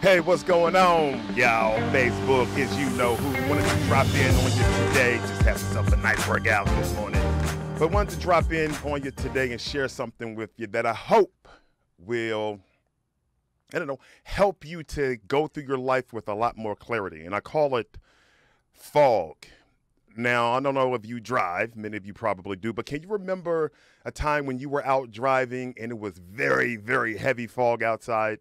Hey, what's going on, y'all? Facebook is you know who. Wanted to drop in on you today. Just have yourself a nice workout this morning. But wanted to drop in on you today and share something with you that I hope will, I don't know, help you to go through your life with a lot more clarity. And I call it fog. Now, I don't know if you drive, many of you probably do, but can you remember a time when you were out driving and it was very, very heavy fog outside?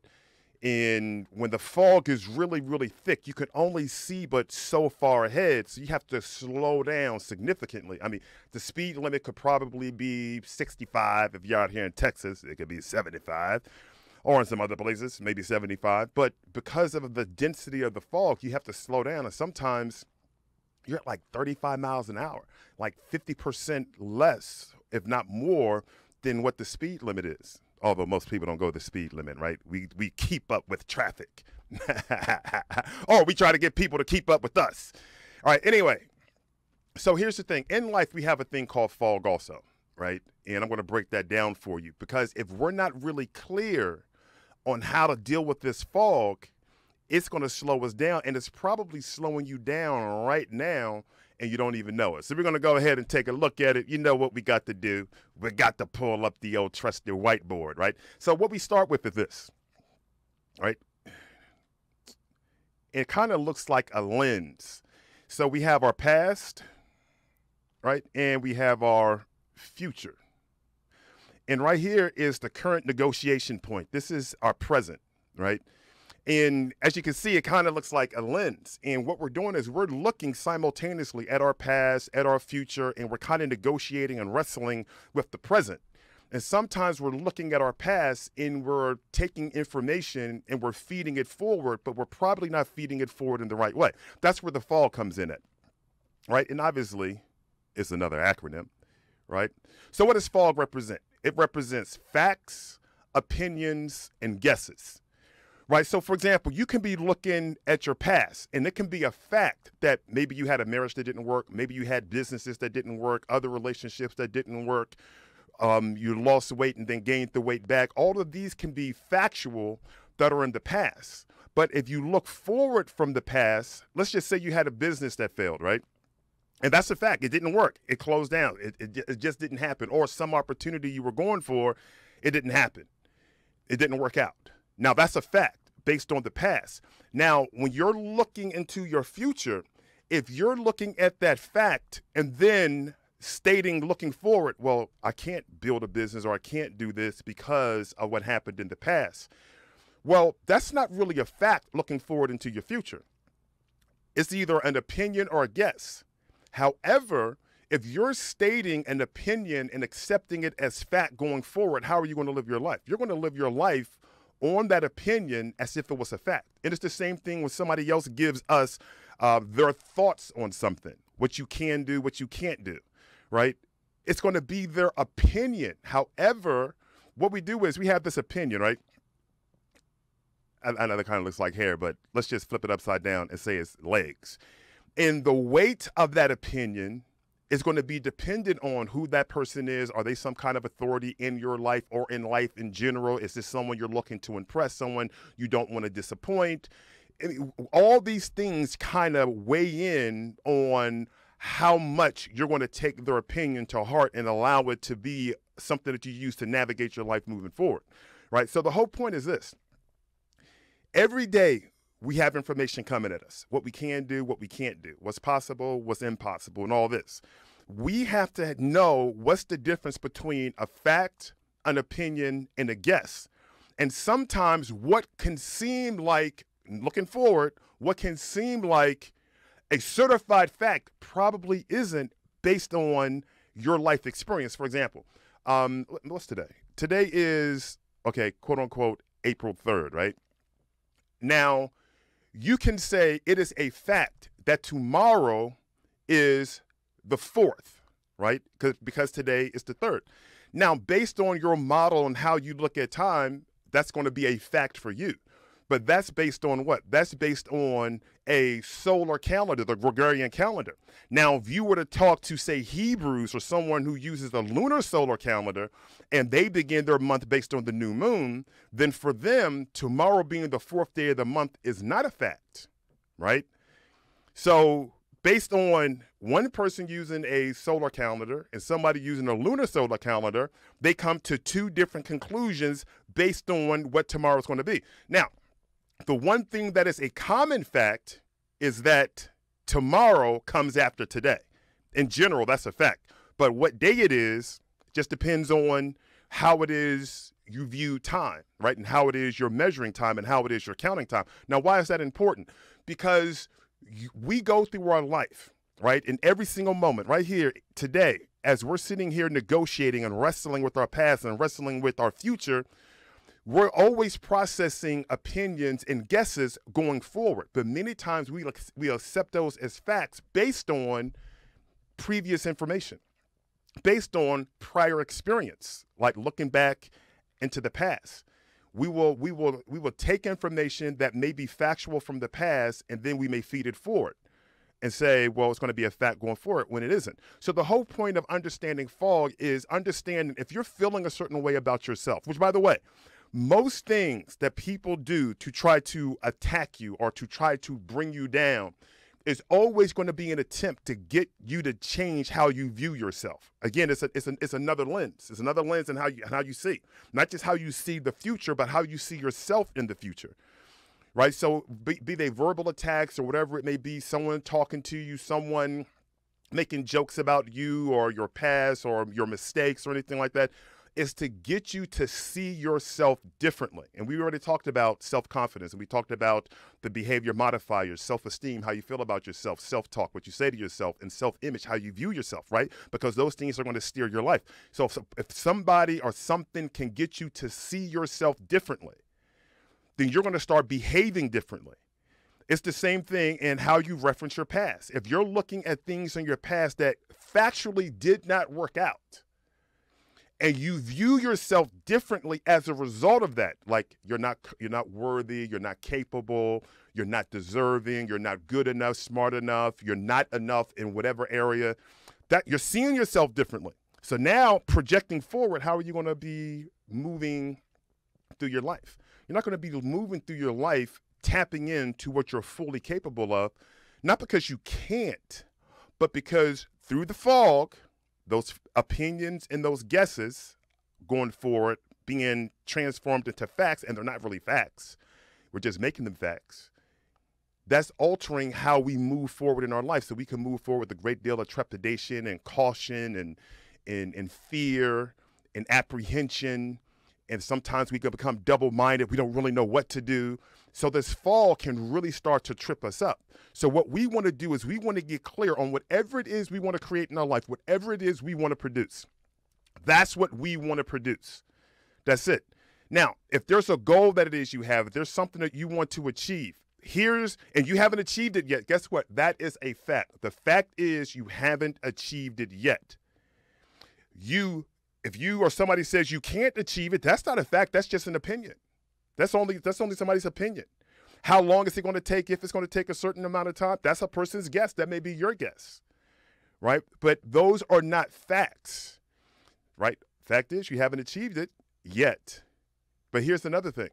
And when the fog is really, really thick, you can only see but so far ahead. So you have to slow down significantly. I mean, the speed limit could probably be 65 if you're out here in Texas, it could be 75 or in some other places, maybe 75. But because of the density of the fog, you have to slow down. And sometimes you're at like 35 miles an hour, like 50% less, if not more, than what the speed limit is. Although most people don't go the speed limit, right? We, we keep up with traffic. or oh, we try to get people to keep up with us. All right, anyway. So here's the thing in life, we have a thing called fog also, right? And I'm going to break that down for you because if we're not really clear on how to deal with this fog, it's going to slow us down, and it's probably slowing you down right now, and you don't even know it. So we're going to go ahead and take a look at it. You know what we got to do? We got to pull up the old trusty whiteboard, right? So what we start with is this, right? It kind of looks like a lens. So we have our past, right? And we have our future. And right here is the current negotiation point. This is our present, right? And as you can see, it kind of looks like a lens. And what we're doing is we're looking simultaneously at our past, at our future, and we're kind of negotiating and wrestling with the present. And sometimes we're looking at our past and we're taking information and we're feeding it forward, but we're probably not feeding it forward in the right way. That's where the fall comes in at, right? And obviously, it's another acronym, right? So, what does fog represent? It represents facts, opinions, and guesses right? So, for example, you can be looking at your past, and it can be a fact that maybe you had a marriage that didn't work, maybe you had businesses that didn't work, other relationships that didn't work. Um, you lost weight and then gained the weight back. All of these can be factual that are in the past. But if you look forward from the past, let's just say you had a business that failed, right? And that's a fact. It didn't work. It closed down. It, it, it just didn't happen. Or some opportunity you were going for, it didn't happen. It didn't work out. Now, that's a fact based on the past. Now, when you're looking into your future, if you're looking at that fact and then stating looking forward, well, I can't build a business or I can't do this because of what happened in the past. Well, that's not really a fact looking forward into your future. It's either an opinion or a guess. However, if you're stating an opinion and accepting it as fact going forward, how are you going to live your life? You're going to live your life on that opinion as if it was a fact. And it's the same thing when somebody else gives us uh, their thoughts on something, what you can do, what you can't do, right? It's going to be their opinion. However, what we do is we have this opinion, right? I, I know that kind of looks like hair, but let's just flip it upside down and say it's legs. And the weight of that opinion is going to be dependent on who that person is. Are they some kind of authority in your life or in life in general? Is this someone you're looking to impress, someone you don't want to disappoint? All these things kind of weigh in on how much you're going to take their opinion to heart and allow it to be something that you use to navigate your life moving forward, right? So the whole point is this every day we have information coming at us what we can do, what we can't do, what's possible, what's impossible, and all this. We have to know what's the difference between a fact, an opinion, and a guess. And sometimes what can seem like, looking forward, what can seem like a certified fact probably isn't based on your life experience. For example, um, what's today? Today is, okay, quote unquote, April 3rd, right? Now, you can say it is a fact that tomorrow is the fourth, right? Because today is the third. Now, based on your model and how you look at time, that's going to be a fact for you. But that's based on what? That's based on a solar calendar, the Gregorian calendar. Now, if you were to talk to, say, Hebrews or someone who uses a lunar solar calendar and they begin their month based on the new moon, then for them, tomorrow being the fourth day of the month is not a fact, right? So, based on one person using a solar calendar and somebody using a lunar solar calendar, they come to two different conclusions based on what tomorrow is going to be. Now, the one thing that is a common fact is that tomorrow comes after today. In general, that's a fact. But what day it is just depends on how it is you view time, right? And how it is you're measuring time and how it is you're counting time. Now, why is that important? Because we go through our life, right? In every single moment, right here today, as we're sitting here negotiating and wrestling with our past and wrestling with our future, we're always processing opinions and guesses going forward, but many times we we accept those as facts based on previous information, based on prior experience, like looking back into the past. We will we will we will take information that may be factual from the past and then we may feed it forward and say, well, it's going to be a fact going forward when it isn't. So the whole point of understanding fog is understanding if you're feeling a certain way about yourself, which by the way, most things that people do to try to attack you or to try to bring you down is always going to be an attempt to get you to change how you view yourself. Again, it's a, it's it's another lens. It's another lens in how you how you see, not just how you see the future, but how you see yourself in the future. Right? So be, be they verbal attacks or whatever it may be, someone talking to you, someone making jokes about you or your past or your mistakes or anything like that is to get you to see yourself differently. And we already talked about self confidence and we talked about the behavior modifiers, self esteem, how you feel about yourself, self talk, what you say to yourself, and self image, how you view yourself, right? Because those things are going to steer your life. So if, if somebody or something can get you to see yourself differently, then you're going to start behaving differently. It's the same thing in how you reference your past. If you're looking at things in your past that factually did not work out, and you view yourself differently as a result of that like you're not you're not worthy you're not capable you're not deserving you're not good enough smart enough you're not enough in whatever area that you're seeing yourself differently so now projecting forward how are you going to be moving through your life you're not going to be moving through your life tapping into what you're fully capable of not because you can't but because through the fog those opinions and those guesses going forward being transformed into facts, and they're not really facts. We're just making them facts. That's altering how we move forward in our life. So we can move forward with a great deal of trepidation and caution and and, and fear and apprehension. And sometimes we can become double minded. We don't really know what to do. So this fall can really start to trip us up. So what we want to do is we want to get clear on whatever it is we want to create in our life, whatever it is we want to produce. That's what we want to produce. That's it. Now, if there's a goal that it is you have, if there's something that you want to achieve, here's and you haven't achieved it yet. Guess what? That is a fact. The fact is you haven't achieved it yet. You if you or somebody says you can't achieve it, that's not a fact, that's just an opinion. That's only that's only somebody's opinion. How long is it going to take? If it's going to take a certain amount of time, that's a person's guess. That may be your guess, right? But those are not facts, right? Fact is, you haven't achieved it yet. But here's another thing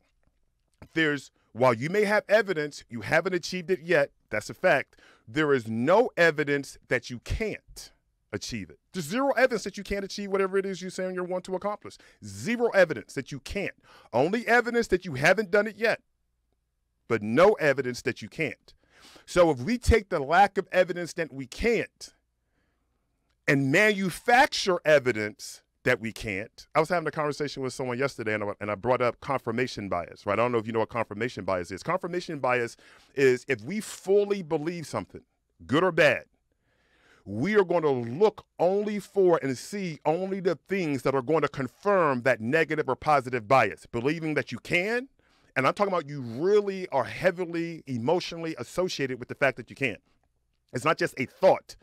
there's, while you may have evidence, you haven't achieved it yet. That's a fact. There is no evidence that you can't achieve it. There's zero evidence that you can't achieve whatever it is you're saying you want to accomplish. Zero evidence that you can't. Only evidence that you haven't done it yet, but no evidence that you can't. So if we take the lack of evidence that we can't and manufacture evidence that we can't. I was having a conversation with someone yesterday and I, and I brought up confirmation bias, right? I don't know if you know what confirmation bias is. Confirmation bias is if we fully believe something, good or bad, we are going to look only for and see only the things that are going to confirm that negative or positive bias, believing that you can. And I'm talking about you really are heavily emotionally associated with the fact that you can. It's not just a thought.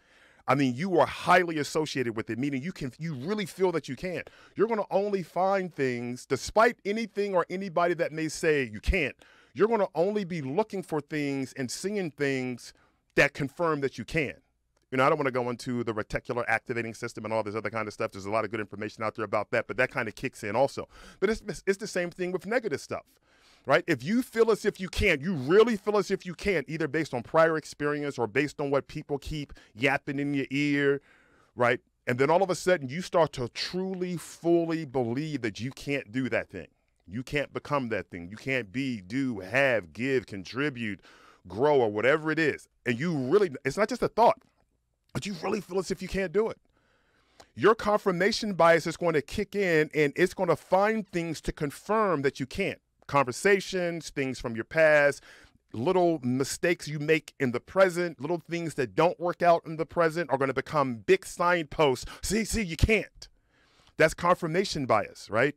I mean, you are highly associated with it, meaning you can you really feel that you can't. You're going to only find things, despite anything or anybody that may say you can't. You're going to only be looking for things and seeing things that confirm that you can you know, I don't want to go into the reticular activating system and all this other kind of stuff. There's a lot of good information out there about that, but that kind of kicks in also. But it's, it's the same thing with negative stuff right? If you feel as if you can't, you really feel as if you can't, either based on prior experience or based on what people keep yapping in your ear, right? And then all of a sudden you start to truly, fully believe that you can't do that thing. You can't become that thing. You can't be, do, have, give, contribute, grow, or whatever it is. And you really, it's not just a thought. But you really feel as if you can't do it. Your confirmation bias is going to kick in and it's going to find things to confirm that you can't. Conversations, things from your past, little mistakes you make in the present, little things that don't work out in the present are going to become big signposts. See, see, you can't. That's confirmation bias, right?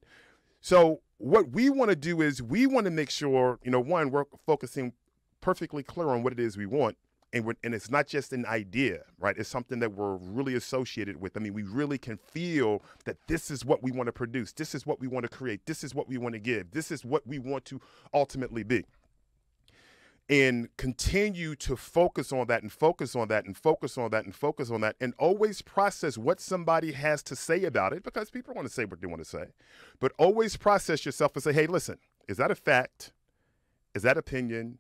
So what we want to do is we want to make sure, you know, one, we're focusing perfectly clear on what it is we want and we're, and it's not just an idea, right? It's something that we're really associated with. I mean, we really can feel that this is what we want to produce, this is what we want to create, this is what we want to give, this is what we want to ultimately be. And continue to focus on that and focus on that and focus on that and focus on that and always process what somebody has to say about it because people want to say what they want to say. But always process yourself and say, hey, listen, is that a fact? Is that opinion?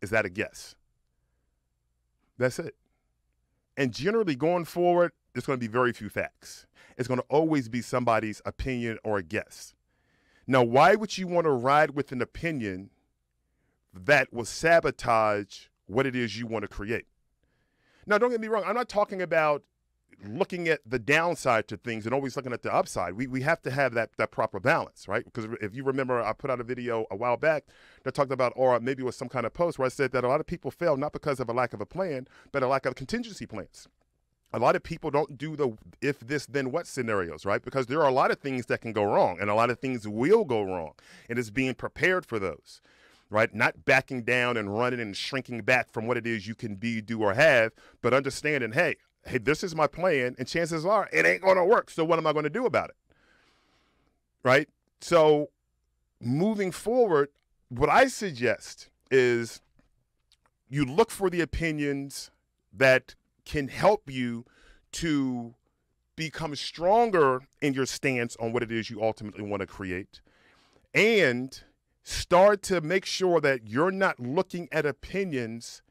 Is that a guess? That's it. And generally, going forward, there's going to be very few facts. It's going to always be somebody's opinion or a guess. Now, why would you want to ride with an opinion that will sabotage what it is you want to create? Now, don't get me wrong, I'm not talking about looking at the downside to things and always looking at the upside. We, we have to have that, that proper balance, right? Because if you remember, I put out a video a while back that talked about, or maybe it was some kind of post where I said that a lot of people fail not because of a lack of a plan, but a lack of contingency plans. A lot of people don't do the if this then what scenarios, right? Because there are a lot of things that can go wrong and a lot of things will go wrong. And it's being prepared for those right? Not backing down and running and shrinking back from what it is you can be, do, or have, but understanding, hey, hey, this is my plan, and chances are it ain't going to work. So what am I going to do about it? Right? So moving forward, what I suggest is you look for the opinions that can help you to become stronger in your stance on what it is you ultimately want to create and start to make sure that you're not looking at opinions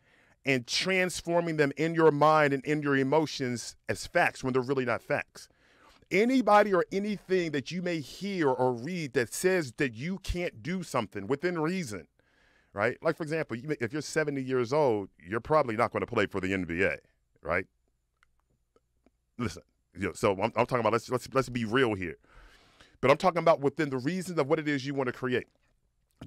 and transforming them in your mind and in your emotions as facts when they're really not facts. Anybody or anything that you may hear or read that says that you can't do something within reason, right? Like, for example, you may, if you're 70 years old, you're probably not going to play for the NBA, right? Listen, you know, so I'm, I'm talking about let's, let's, let's be real here. But I'm talking about within the reasons of what it is you want to create.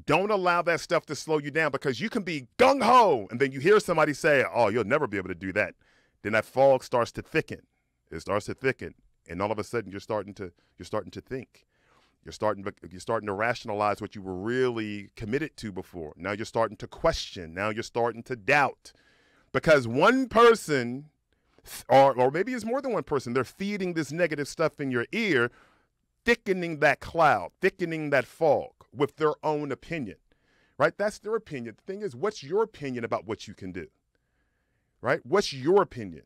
Don't allow that stuff to slow you down because you can be gung ho and then you hear somebody say, Oh, you'll never be able to do that. Then that fog starts to thicken. It starts to thicken. And all of a sudden you're starting to you're starting to think. You're starting you're starting to rationalize what you were really committed to before. Now you're starting to question. Now you're starting to doubt. Because one person or or maybe it's more than one person, they're feeding this negative stuff in your ear, thickening that cloud, thickening that fog with their own opinion, right? That's their opinion. The thing is, what's your opinion about what you can do, right? What's your opinion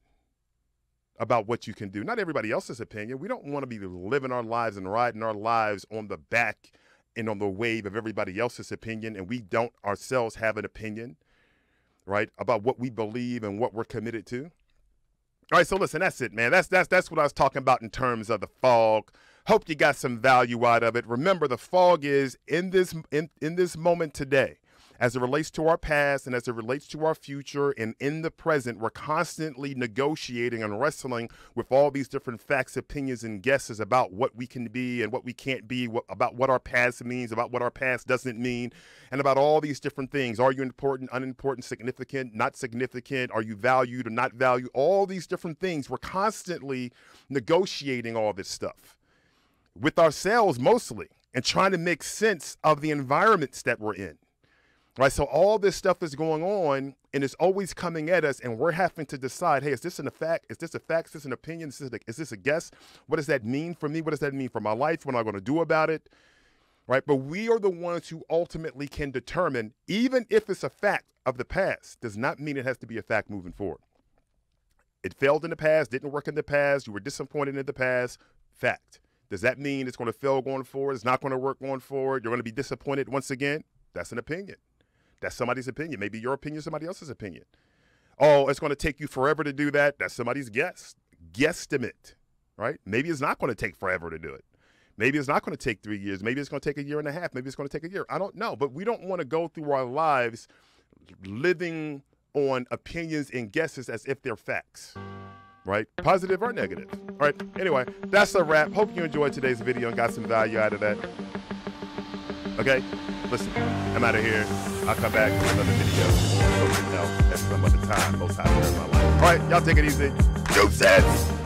about what you can do? Not everybody else's opinion. We don't want to be living our lives and riding our lives on the back and on the wave of everybody else's opinion, and we don't ourselves have an opinion, right, about what we believe and what we're committed to. All right, so listen, that's it, man. That's that's that's what I was talking about in terms of the fog, Hope you got some value out of it. Remember, the fog is in this in, in this moment today as it relates to our past and as it relates to our future and in the present, we're constantly negotiating and wrestling with all these different facts, opinions, and guesses about what we can be and what we can't be, what, about what our past means, about what our past doesn't mean, and about all these different things. Are you important, unimportant, significant, not significant? Are you valued or not valued? All these different things. We're constantly negotiating all this stuff with ourselves mostly and trying to make sense of the environments that we're in. Right? So all this stuff is going on and it's always coming at us and we're having to decide, hey, is this an fact? Is this a fact? Is this an opinion? Is this a, is this a guess? What does that mean for me? What does that mean for my life? What am I going to do about it? Right? But we are the ones who ultimately can determine, even if it's a fact of the past, does not mean it has to be a fact moving forward. It failed in the past, didn't work in the past, you were disappointed in the past, fact. Does that mean it's going to fail going forward? It's not going to work going forward? You're going to be disappointed once again? That's an opinion. That's somebody's opinion. Maybe your opinion, somebody else's opinion. Oh, it's going to take you forever to do that. That's somebody's guess, guesstimate, right? Maybe it's not going to take forever to do it. Maybe it's not going to take three years. Maybe it's going to take a year and a half. Maybe it's going to take a year. I don't know. But we don't want to go through our lives living on opinions and guesses as if they're facts right? Positive or negative. All right. Anyway, that's a wrap. Hope you enjoyed today's video and got some value out of that. Okay. Listen, I'm out of here. I'll come back with another video. So, you know, at some other time, most times in my life. All right. Y'all take it easy. Deuces.